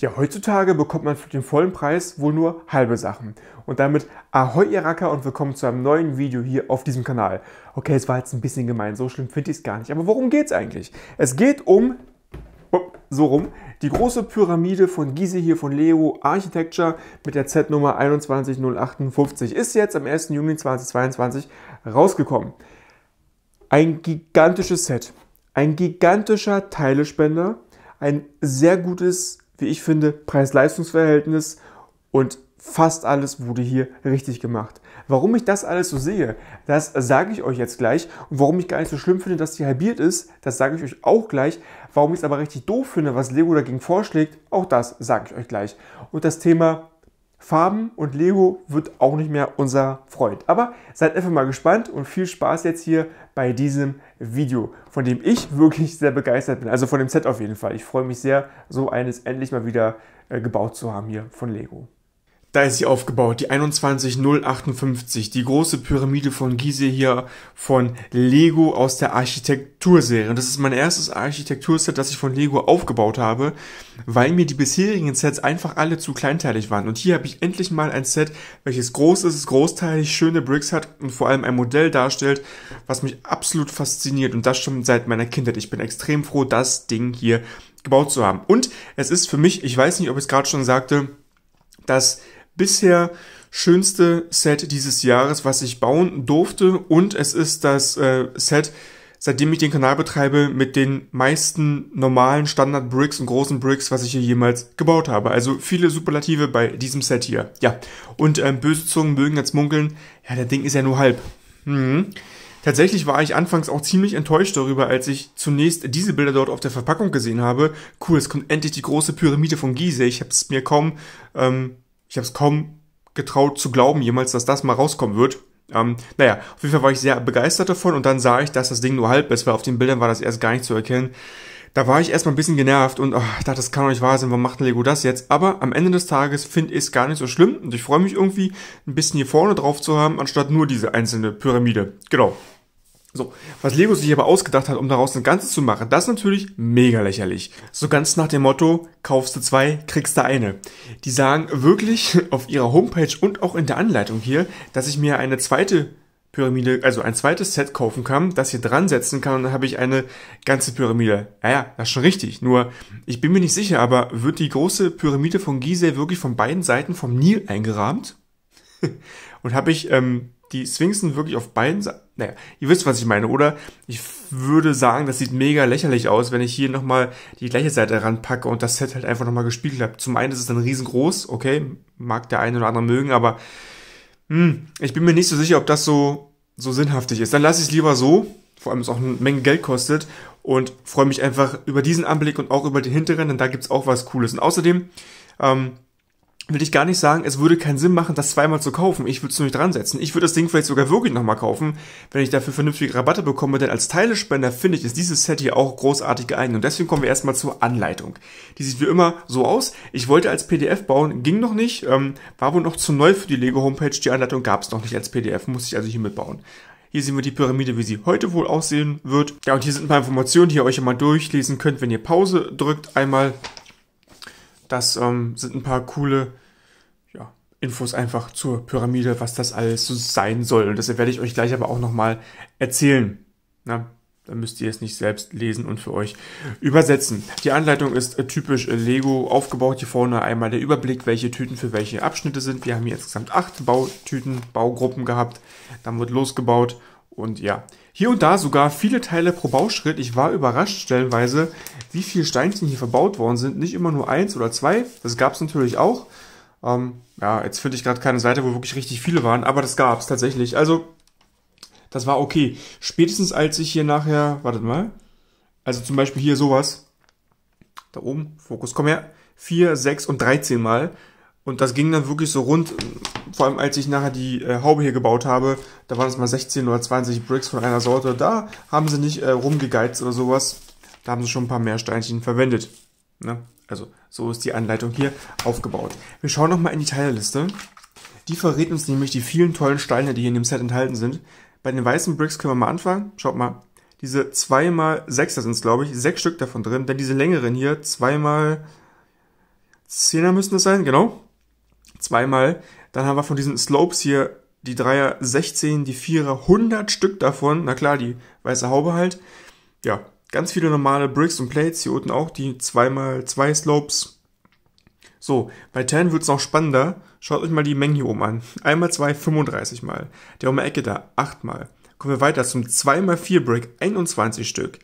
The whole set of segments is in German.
Ja, heutzutage bekommt man für den vollen Preis wohl nur halbe Sachen. Und damit Ahoi ihr Racker und willkommen zu einem neuen Video hier auf diesem Kanal. Okay, es war jetzt ein bisschen gemein, so schlimm finde ich es gar nicht. Aber worum geht es eigentlich? Es geht um, oh, so rum, die große Pyramide von Gizeh hier von Leo Architecture mit der Z-Nummer 21058 ist jetzt am 1. Juni 2022 rausgekommen. Ein gigantisches Set, ein gigantischer Teilespender, ein sehr gutes wie ich finde, Preis-Leistungs-Verhältnis und fast alles wurde hier richtig gemacht. Warum ich das alles so sehe, das sage ich euch jetzt gleich. Und warum ich gar nicht so schlimm finde, dass die halbiert ist, das sage ich euch auch gleich. Warum ich es aber richtig doof finde, was Lego dagegen vorschlägt, auch das sage ich euch gleich. Und das Thema Farben und Lego wird auch nicht mehr unser Freund. Aber seid einfach mal gespannt und viel Spaß jetzt hier bei diesem Video, von dem ich wirklich sehr begeistert bin. Also von dem Set auf jeden Fall. Ich freue mich sehr, so eines endlich mal wieder äh, gebaut zu haben hier von Lego da ist sie aufgebaut, die 21058, die große Pyramide von Gizeh hier von Lego aus der Architekturserie. Und das ist mein erstes Architekturset, das ich von Lego aufgebaut habe, weil mir die bisherigen Sets einfach alle zu kleinteilig waren. Und hier habe ich endlich mal ein Set, welches groß ist, großteilig, schöne Bricks hat und vor allem ein Modell darstellt, was mich absolut fasziniert. Und das schon seit meiner Kindheit. Ich bin extrem froh, das Ding hier gebaut zu haben. Und es ist für mich, ich weiß nicht, ob ich es gerade schon sagte, dass bisher schönste Set dieses Jahres, was ich bauen durfte. Und es ist das äh, Set, seitdem ich den Kanal betreibe, mit den meisten normalen Standard-Bricks und großen Bricks, was ich hier jemals gebaut habe. Also viele Superlative bei diesem Set hier. Ja, und ähm, böse Zungen mögen jetzt munkeln, ja, der Ding ist ja nur halb. Mhm. Tatsächlich war ich anfangs auch ziemlich enttäuscht darüber, als ich zunächst diese Bilder dort auf der Verpackung gesehen habe. Cool, es kommt endlich die große Pyramide von Gizeh. Ich habe es mir kaum ähm, ich habe es kaum getraut zu glauben jemals, dass das mal rauskommen wird. Ähm, naja, auf jeden Fall war ich sehr begeistert davon und dann sah ich, dass das Ding nur halb ist, weil auf den Bildern war das erst gar nicht zu erkennen. Da war ich erstmal ein bisschen genervt und oh, dachte, das kann doch nicht wahr sein, warum macht Lego das jetzt? Aber am Ende des Tages finde ich es gar nicht so schlimm und ich freue mich irgendwie, ein bisschen hier vorne drauf zu haben, anstatt nur diese einzelne Pyramide. Genau. So, was Lego sich aber ausgedacht hat, um daraus ein Ganzes zu machen, das ist natürlich mega lächerlich. So ganz nach dem Motto, kaufst du zwei, kriegst du eine. Die sagen wirklich auf ihrer Homepage und auch in der Anleitung hier, dass ich mir eine zweite Pyramide, also ein zweites Set kaufen kann, das hier dran setzen kann und dann habe ich eine ganze Pyramide. Ja, ja, das ist schon richtig. Nur, ich bin mir nicht sicher, aber wird die große Pyramide von Gizeh wirklich von beiden Seiten vom Nil eingerahmt? und habe ich ähm, die Sphinxen wirklich auf beiden Seiten. Naja, ihr wisst, was ich meine, oder? Ich würde sagen, das sieht mega lächerlich aus, wenn ich hier nochmal die gleiche Seite ranpacke und das Set halt einfach nochmal gespiegelt habe. Zum einen ist es dann riesengroß, okay, mag der eine oder andere mögen, aber hm, ich bin mir nicht so sicher, ob das so, so sinnhaftig ist. Dann lasse ich es lieber so, vor allem es auch eine Menge Geld kostet und freue mich einfach über diesen Anblick und auch über den hinteren, denn da gibt's auch was Cooles. Und außerdem, ähm, will ich gar nicht sagen, es würde keinen Sinn machen, das zweimal zu kaufen. Ich würde es nämlich dran setzen. Ich würde das Ding vielleicht sogar wirklich nochmal kaufen, wenn ich dafür vernünftige Rabatte bekomme, denn als Teilespender finde ich, ist dieses Set hier auch großartig geeignet. Und deswegen kommen wir erstmal zur Anleitung. Die sieht wie immer so aus. Ich wollte als PDF bauen, ging noch nicht, ähm, war wohl noch zu neu für die Lego Homepage. Die Anleitung gab es noch nicht als PDF, musste ich also hier mitbauen. Hier sehen wir die Pyramide, wie sie heute wohl aussehen wird. Ja, und hier sind ein paar Informationen, die ihr euch einmal durchlesen könnt, wenn ihr Pause drückt. Einmal das ähm, sind ein paar coole ja, Infos einfach zur Pyramide, was das alles so sein soll. Und das werde ich euch gleich aber auch nochmal erzählen. Na, dann müsst ihr es nicht selbst lesen und für euch übersetzen. Die Anleitung ist äh, typisch äh, Lego aufgebaut. Hier vorne einmal der Überblick, welche Tüten für welche Abschnitte sind. Wir haben hier insgesamt acht Bautüten, Baugruppen gehabt. Dann wird losgebaut und ja, hier und da sogar viele Teile pro Bauschritt. Ich war überrascht stellenweise, wie viele Steinchen hier verbaut worden sind. Nicht immer nur eins oder zwei, das gab es natürlich auch. Ähm, ja, jetzt finde ich gerade keine Seite, wo wirklich richtig viele waren, aber das gab es tatsächlich. Also, das war okay. Spätestens als ich hier nachher, wartet mal, also zum Beispiel hier sowas, da oben, Fokus, komm her, 4, 6 und 13 Mal und das ging dann wirklich so rund, vor allem als ich nachher die äh, Haube hier gebaut habe, da waren es mal 16 oder 20 Bricks von einer Sorte. Da haben sie nicht äh, rumgegeizt oder sowas. Da haben sie schon ein paar mehr Steinchen verwendet. Ne? Also so ist die Anleitung hier aufgebaut. Wir schauen nochmal in die Teilliste. Die verrät uns nämlich die vielen tollen Steine, die hier in dem Set enthalten sind. Bei den weißen Bricks können wir mal anfangen. Schaut mal. Diese 2x6er sind es, glaube ich. Sechs Stück davon drin. Denn diese längeren hier. 2x10er müssen es sein, genau zweimal. Dann haben wir von diesen Slopes hier die Dreier 16, die Vierer 100 Stück davon. Na klar, die weiße Haube halt. Ja, ganz viele normale Bricks und Plates. Hier unten auch die 2x2 Slopes. So, bei Tan wird es noch spannender. Schaut euch mal die Mengen hier oben an. Einmal zwei, 35 mal. Der um die Ecke da 8 mal. Kommen wir weiter zum 2x4 Brick 21 Stück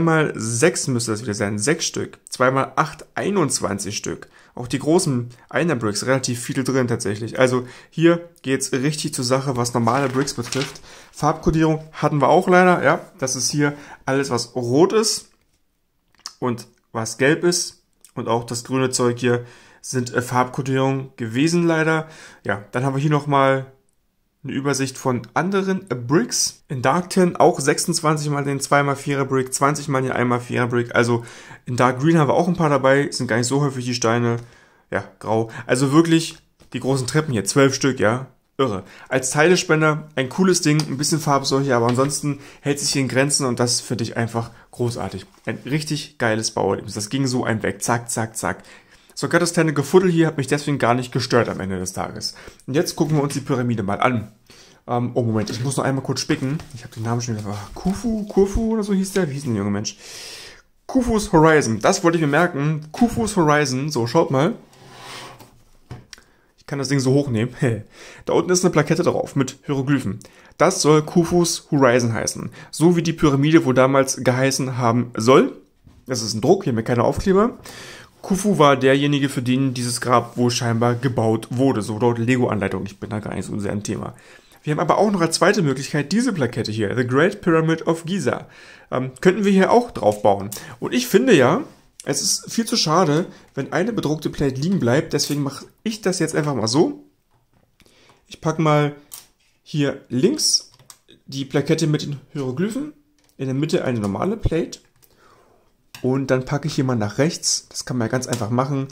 mal sechs müsste das wieder sein, sechs Stück. mal acht, 21 Stück. Auch die großen einer Bricks, relativ viele drin tatsächlich. Also hier geht's richtig zur Sache, was normale Bricks betrifft. Farbkodierung hatten wir auch leider, ja. Das ist hier alles, was rot ist und was gelb ist. Und auch das grüne Zeug hier sind äh, Farbkodierungen gewesen leider. Ja, dann haben wir hier nochmal eine Übersicht von anderen Bricks. In Darkton auch 26 mal den 2x4er Brick, 20 mal den 1x4er Brick. Also in Dark Green haben wir auch ein paar dabei. Sind gar nicht so häufig die Steine. Ja, grau. Also wirklich die großen Treppen hier. 12 Stück, ja. Irre. Als Teilespender ein cooles Ding, ein bisschen Farbseuche, aber ansonsten hält sich hier in Grenzen und das finde ich einfach großartig. Ein richtig geiles Bauerlebnis. Das ging so ein weg. Zack, zack, zack. So Göttersterne Gefuddel hier hat mich deswegen gar nicht gestört am Ende des Tages. Und jetzt gucken wir uns die Pyramide mal an. Ähm, oh Moment, ich muss noch einmal kurz spicken. Ich habe den Namen schon wieder. Kufu, Kufu oder so hieß der? Wie hieß denn der junge Mensch? Kufus Horizon, das wollte ich mir merken. Kufus Horizon, so schaut mal. Ich kann das Ding so hochnehmen. da unten ist eine Plakette drauf mit Hieroglyphen. Das soll Kufus Horizon heißen. So wie die Pyramide wohl damals geheißen haben soll. Das ist ein Druck, hier haben wir keine Aufkleber. Khufu war derjenige, für den dieses Grab wohl scheinbar gebaut wurde, so laut Lego-Anleitung. Ich bin da gar nicht so sehr ein Thema. Wir haben aber auch noch als zweite Möglichkeit diese Plakette hier, The Great Pyramid of Giza. Ähm, könnten wir hier auch drauf bauen. Und ich finde ja, es ist viel zu schade, wenn eine bedruckte Plate liegen bleibt. Deswegen mache ich das jetzt einfach mal so. Ich packe mal hier links die Plakette mit den Hieroglyphen, in der Mitte eine normale Plate und dann packe ich hier mal nach rechts. Das kann man ja ganz einfach machen.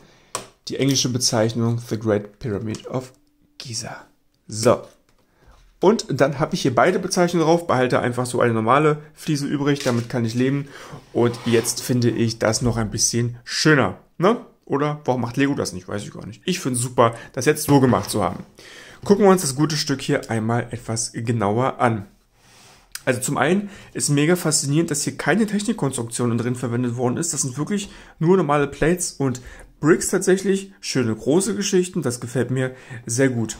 Die englische Bezeichnung The Great Pyramid of Giza. So. Und dann habe ich hier beide Bezeichnungen drauf, behalte einfach so eine normale Fliese übrig, damit kann ich leben. Und jetzt finde ich das noch ein bisschen schöner. Ne? Oder warum macht Lego das nicht? Weiß ich gar nicht. Ich finde es super, das jetzt so gemacht zu haben. Gucken wir uns das gute Stück hier einmal etwas genauer an. Also zum einen ist mega faszinierend, dass hier keine Technikkonstruktion drin verwendet worden ist. Das sind wirklich nur normale Plates und Bricks tatsächlich. Schöne große Geschichten, das gefällt mir sehr gut.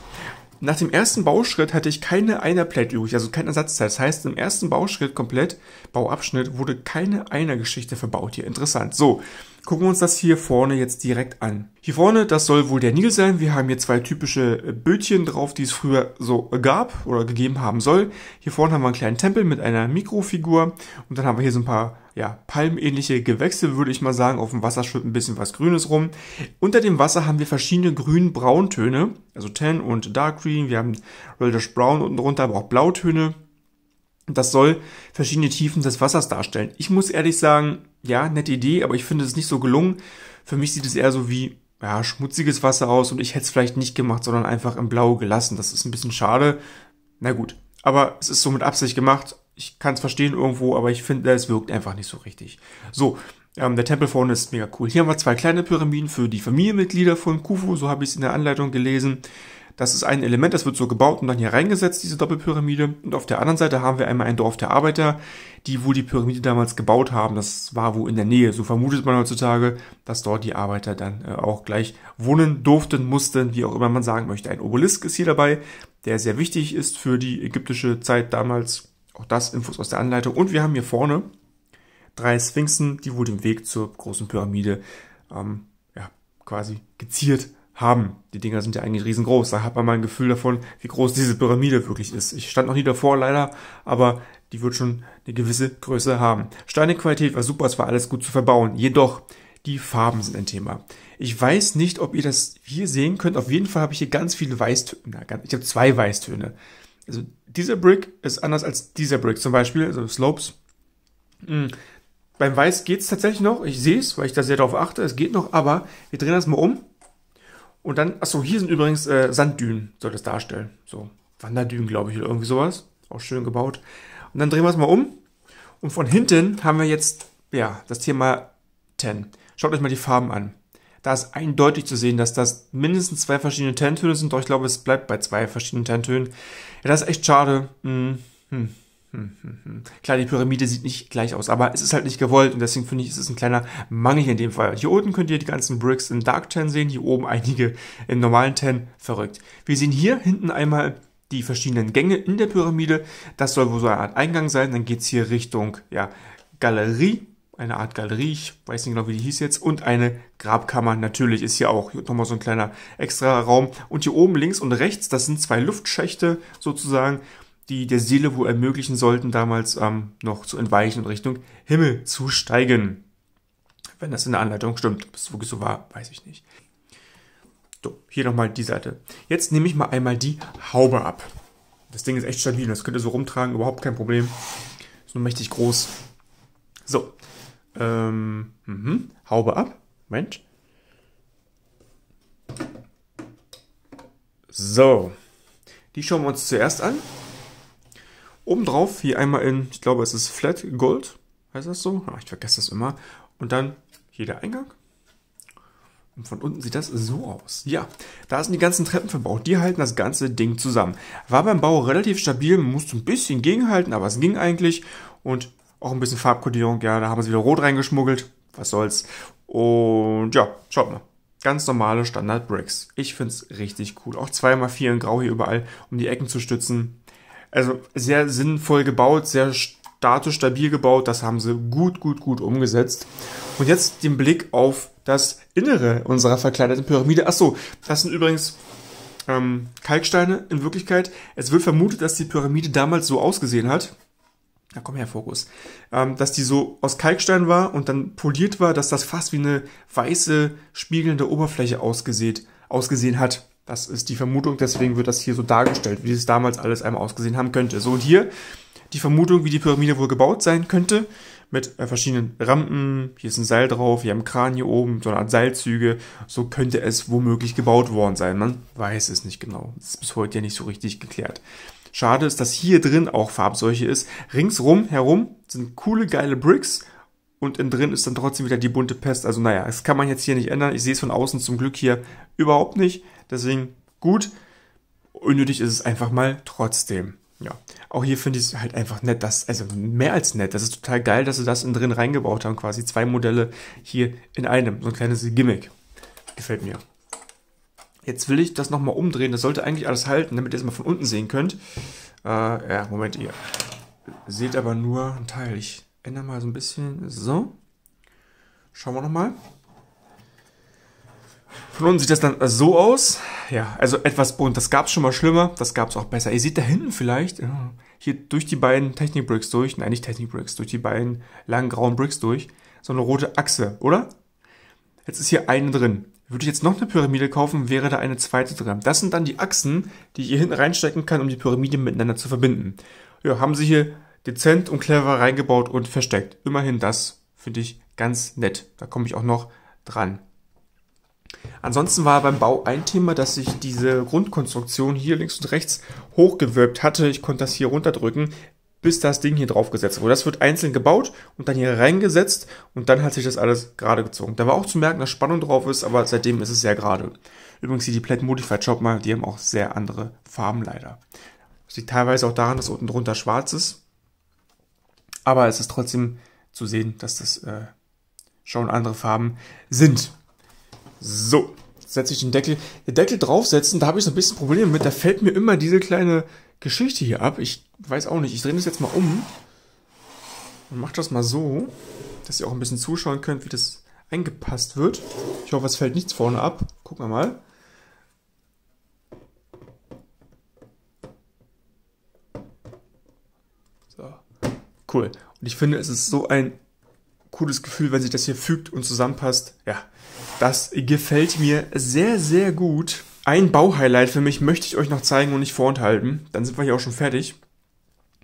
Nach dem ersten Bauschritt hatte ich keine einer Plate übrig, also kein Ersatzteil. Das heißt, im ersten Bauschritt komplett, Bauabschnitt, wurde keine einer Geschichte verbaut hier. Interessant. So, gucken wir uns das hier vorne jetzt direkt an. Hier vorne, das soll wohl der Nil sein. Wir haben hier zwei typische äh, Bötchen drauf, die es früher so äh, gab oder gegeben haben soll. Hier vorne haben wir einen kleinen Tempel mit einer Mikrofigur und dann haben wir hier so ein paar ja, palmähnliche Gewächse, würde ich mal sagen. Auf dem Wasser schwimmt ein bisschen was Grünes rum. Unter dem Wasser haben wir verschiedene grün-brauntöne, also Tan und Dark Green. Wir haben Reddish Brown unten drunter, aber auch Blautöne. Das soll verschiedene Tiefen des Wassers darstellen. Ich muss ehrlich sagen, ja, nette Idee, aber ich finde es nicht so gelungen. Für mich sieht es eher so wie ja, schmutziges Wasser aus und ich hätte es vielleicht nicht gemacht, sondern einfach im Blau gelassen. Das ist ein bisschen schade. Na gut, aber es ist so mit Absicht gemacht ich kann es verstehen irgendwo, aber ich finde, es wirkt einfach nicht so richtig. So, ähm, der Tempel vorne ist mega cool. Hier haben wir zwei kleine Pyramiden für die Familienmitglieder von Khufu, so habe ich es in der Anleitung gelesen. Das ist ein Element, das wird so gebaut und dann hier reingesetzt, diese Doppelpyramide. Und auf der anderen Seite haben wir einmal ein Dorf der Arbeiter, die wohl die Pyramide damals gebaut haben. Das war wohl in der Nähe. So vermutet man heutzutage, dass dort die Arbeiter dann äh, auch gleich wohnen durften, mussten, wie auch immer man sagen möchte. Ein Obelisk ist hier dabei, der sehr wichtig ist für die ägyptische Zeit damals auch das Infos aus der Anleitung. Und wir haben hier vorne drei Sphinxen, die wohl den Weg zur großen Pyramide ähm, ja, quasi geziert haben. Die Dinger sind ja eigentlich riesengroß. Da hat man mal ein Gefühl davon, wie groß diese Pyramide wirklich ist. Ich stand noch nie davor, leider, aber die wird schon eine gewisse Größe haben. Steinequalität war super, es war alles gut zu verbauen. Jedoch, die Farben sind ein Thema. Ich weiß nicht, ob ihr das hier sehen könnt. Auf jeden Fall habe ich hier ganz viele Weißtöne. Ich habe zwei Weißtöne. Also dieser Brick ist anders als dieser Brick zum Beispiel, also Slopes. Mhm. Beim Weiß geht es tatsächlich noch. Ich sehe es, weil ich da sehr darauf achte. Es geht noch, aber wir drehen das mal um. Und dann, achso, hier sind übrigens äh, Sanddünen, soll das darstellen. So, Wanderdünen, glaube ich, oder irgendwie sowas. Auch schön gebaut. Und dann drehen wir es mal um. Und von hinten haben wir jetzt, ja, das Thema 10. Schaut euch mal die Farben an da ist eindeutig zu sehen, dass das mindestens zwei verschiedene Tentöne sind. Doch ich glaube, es bleibt bei zwei verschiedenen Tentönen. Ja, das ist echt schade. Hm hm, hm, hm, hm, Klar, die Pyramide sieht nicht gleich aus, aber es ist halt nicht gewollt und deswegen finde ich, es ist ein kleiner Mangel hier in dem Fall. Hier unten könnt ihr die ganzen Bricks in Dark Ten sehen, hier oben einige in normalen Ten. Verrückt. Wir sehen hier hinten einmal die verschiedenen Gänge in der Pyramide. Das soll wohl so eine Art Eingang sein. Dann geht es hier Richtung ja, Galerie eine Art Galerie, ich weiß nicht genau, wie die hieß jetzt, und eine Grabkammer. Natürlich ist hier auch nochmal so ein kleiner extra Raum. Und hier oben links und rechts, das sind zwei Luftschächte sozusagen, die der Seele wohl ermöglichen sollten, damals ähm, noch zu entweichen und Richtung Himmel zu steigen. Wenn das in der Anleitung stimmt, ob es wirklich so war, weiß ich nicht. So, hier nochmal die Seite. Jetzt nehme ich mal einmal die Haube ab. Das Ding ist echt stabil, das könnt ihr so rumtragen, überhaupt kein Problem. Ist nur mächtig groß. So, ähm, mhm. Haube ab. Mensch. So. Die schauen wir uns zuerst an. Obendrauf hier einmal in, ich glaube es ist Flat Gold. Heißt das so? Ach, ich vergesse das immer. Und dann hier der Eingang. Und von unten sieht das so aus. Ja, da sind die ganzen Treppen verbaut. Die halten das ganze Ding zusammen. War beim Bau relativ stabil, man musste ein bisschen gegenhalten, aber es ging eigentlich. Und auch ein bisschen Farbkodierung, ja, da haben sie wieder rot reingeschmuggelt. Was soll's. Und ja, schaut mal. Ganz normale Standard-Bricks. Ich find's richtig cool. Auch 2x4 in Grau hier überall, um die Ecken zu stützen. Also sehr sinnvoll gebaut, sehr statisch stabil gebaut. Das haben sie gut, gut, gut umgesetzt. Und jetzt den Blick auf das Innere unserer verkleideten Pyramide. Ach so, das sind übrigens ähm, Kalksteine in Wirklichkeit. Es wird vermutet, dass die Pyramide damals so ausgesehen hat. Na komm her, Fokus. Ähm, dass die so aus Kalkstein war und dann poliert war, dass das fast wie eine weiße, spiegelnde Oberfläche ausgesät, ausgesehen hat. Das ist die Vermutung, deswegen wird das hier so dargestellt, wie es damals alles einmal ausgesehen haben könnte. So, und hier die Vermutung, wie die Pyramide wohl gebaut sein könnte, mit äh, verschiedenen Rampen. Hier ist ein Seil drauf, hier haben Kran hier oben, so eine Art Seilzüge. So könnte es womöglich gebaut worden sein. Man weiß es nicht genau. Das ist bis heute ja nicht so richtig geklärt. Schade ist, dass hier drin auch Farbseuche ist. Ringsrum herum sind coole, geile Bricks und innen drin ist dann trotzdem wieder die bunte Pest. Also naja, das kann man jetzt hier nicht ändern. Ich sehe es von außen zum Glück hier überhaupt nicht. Deswegen gut. Unnötig ist es einfach mal trotzdem. Ja, auch hier finde ich es halt einfach nett, dass, also mehr als nett, das ist total geil, dass sie das innen drin reingebaut haben, quasi zwei Modelle hier in einem, so ein kleines Gimmick. Gefällt mir. Jetzt will ich das nochmal umdrehen. Das sollte eigentlich alles halten, damit ihr es mal von unten sehen könnt. Äh, ja, Moment, ihr seht aber nur einen Teil. Ich ändere mal so ein bisschen. So. Schauen wir nochmal. Von unten sieht das dann so aus. Ja, also etwas bunt. Das gab es schon mal schlimmer, das gab es auch besser. Ihr seht da hinten vielleicht, hier durch die beiden Technik-Bricks durch, nein, nicht Technik-Bricks, durch die beiden langen grauen Bricks durch, so eine rote Achse, oder? Jetzt ist hier eine drin. Würde ich jetzt noch eine Pyramide kaufen, wäre da eine zweite drin. Das sind dann die Achsen, die ich hier hinten reinstecken kann, um die Pyramiden miteinander zu verbinden. Ja, haben sie hier dezent und clever reingebaut und versteckt. Immerhin das finde ich ganz nett. Da komme ich auch noch dran. Ansonsten war beim Bau ein Thema, dass sich diese Grundkonstruktion hier links und rechts hochgewölbt hatte. Ich konnte das hier runterdrücken bis das Ding hier draufgesetzt wurde. Das wird einzeln gebaut und dann hier reingesetzt und dann hat sich das alles gerade gezogen. Da war auch zu merken, dass Spannung drauf ist, aber seitdem ist es sehr gerade. Übrigens hier die Plat Modified, schaut mal, die haben auch sehr andere Farben leider. Das liegt teilweise auch daran, dass unten drunter schwarz ist. Aber es ist trotzdem zu sehen, dass das äh, schon andere Farben sind. So, setze ich den Deckel. Der Deckel draufsetzen, da habe ich so ein bisschen Probleme mit. Da fällt mir immer diese kleine Geschichte hier ab. Ich weiß auch nicht. Ich drehe das jetzt mal um und mache das mal so, dass ihr auch ein bisschen zuschauen könnt, wie das eingepasst wird. Ich hoffe, es fällt nichts vorne ab. Gucken wir mal. So. Cool. Und ich finde, es ist so ein cooles Gefühl, wenn sich das hier fügt und zusammenpasst. Ja, das gefällt mir sehr, sehr gut ein Bauhighlight für mich möchte ich euch noch zeigen und nicht vorenthalten. Dann sind wir hier auch schon fertig.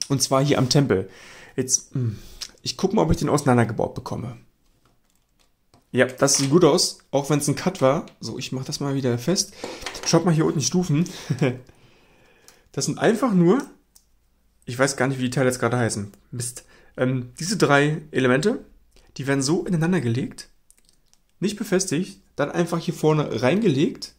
Und zwar hier am Tempel. Jetzt, hm, ich gucke mal, ob ich den auseinandergebaut bekomme. Ja, das sieht gut aus, auch wenn es ein Cut war. So, ich mache das mal wieder fest. Schaut mal hier unten die Stufen. das sind einfach nur, ich weiß gar nicht, wie die Teile jetzt gerade heißen. Mist. Ähm, diese drei Elemente, die werden so ineinander gelegt, nicht befestigt, dann einfach hier vorne reingelegt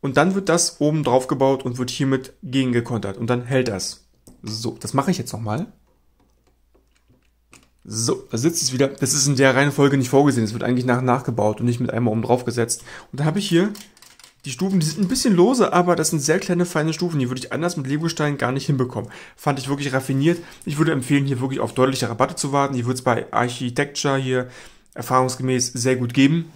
und dann wird das oben drauf gebaut und wird hiermit gegengekontert. Und dann hält das. So, das mache ich jetzt nochmal. So, da sitzt es wieder. Das ist in der Reihenfolge nicht vorgesehen. Es wird eigentlich nach nachgebaut und nicht mit einmal oben drauf gesetzt. Und dann habe ich hier die Stufen, die sind ein bisschen lose, aber das sind sehr kleine, feine Stufen. Die würde ich anders mit Legosteinen gar nicht hinbekommen. Fand ich wirklich raffiniert. Ich würde empfehlen, hier wirklich auf deutliche Rabatte zu warten. Die wird es bei Architecture hier erfahrungsgemäß sehr gut geben.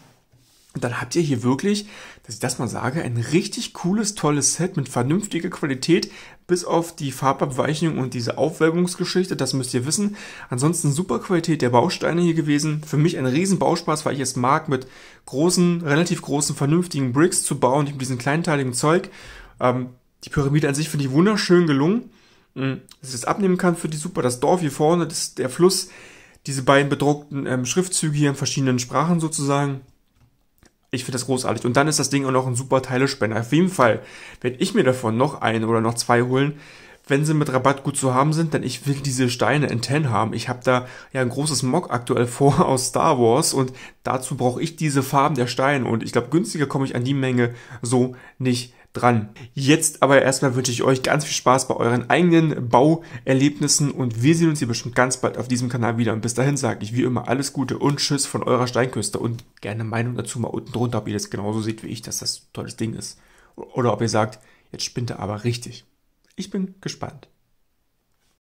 Und dann habt ihr hier wirklich dass ich das mal sage, ein richtig cooles, tolles Set mit vernünftiger Qualität, bis auf die Farbabweichung und diese Aufwölbungsgeschichte, das müsst ihr wissen. Ansonsten super Qualität der Bausteine hier gewesen. Für mich ein riesen Bauspaß, weil ich es mag, mit großen, relativ großen, vernünftigen Bricks zu bauen, nicht mit diesem kleinteiligen Zeug. Ähm, die Pyramide an sich finde ich wunderschön gelungen. Hm, dass ich das abnehmen kann, finde ich super. Das Dorf hier vorne, das, der Fluss, diese beiden bedruckten ähm, Schriftzüge hier in verschiedenen Sprachen sozusagen. Ich finde das großartig. Und dann ist das Ding auch noch ein super Teilespender. Auf jeden Fall werde ich mir davon noch einen oder noch zwei holen, wenn sie mit Rabatt gut zu haben sind, denn ich will diese Steine in 10 haben. Ich habe da ja ein großes Mock aktuell vor aus Star Wars und dazu brauche ich diese Farben der Steine und ich glaube, günstiger komme ich an die Menge so nicht dran. Jetzt aber erstmal wünsche ich euch ganz viel Spaß bei euren eigenen Bauerlebnissen und wir sehen uns hier bestimmt ganz bald auf diesem Kanal wieder. Und bis dahin sage ich wie immer alles Gute und Tschüss von eurer Steinküste und gerne Meinung dazu mal unten drunter, ob ihr das genauso seht wie ich, dass das ein tolles Ding ist. Oder ob ihr sagt, jetzt spinnt er aber richtig. Ich bin gespannt.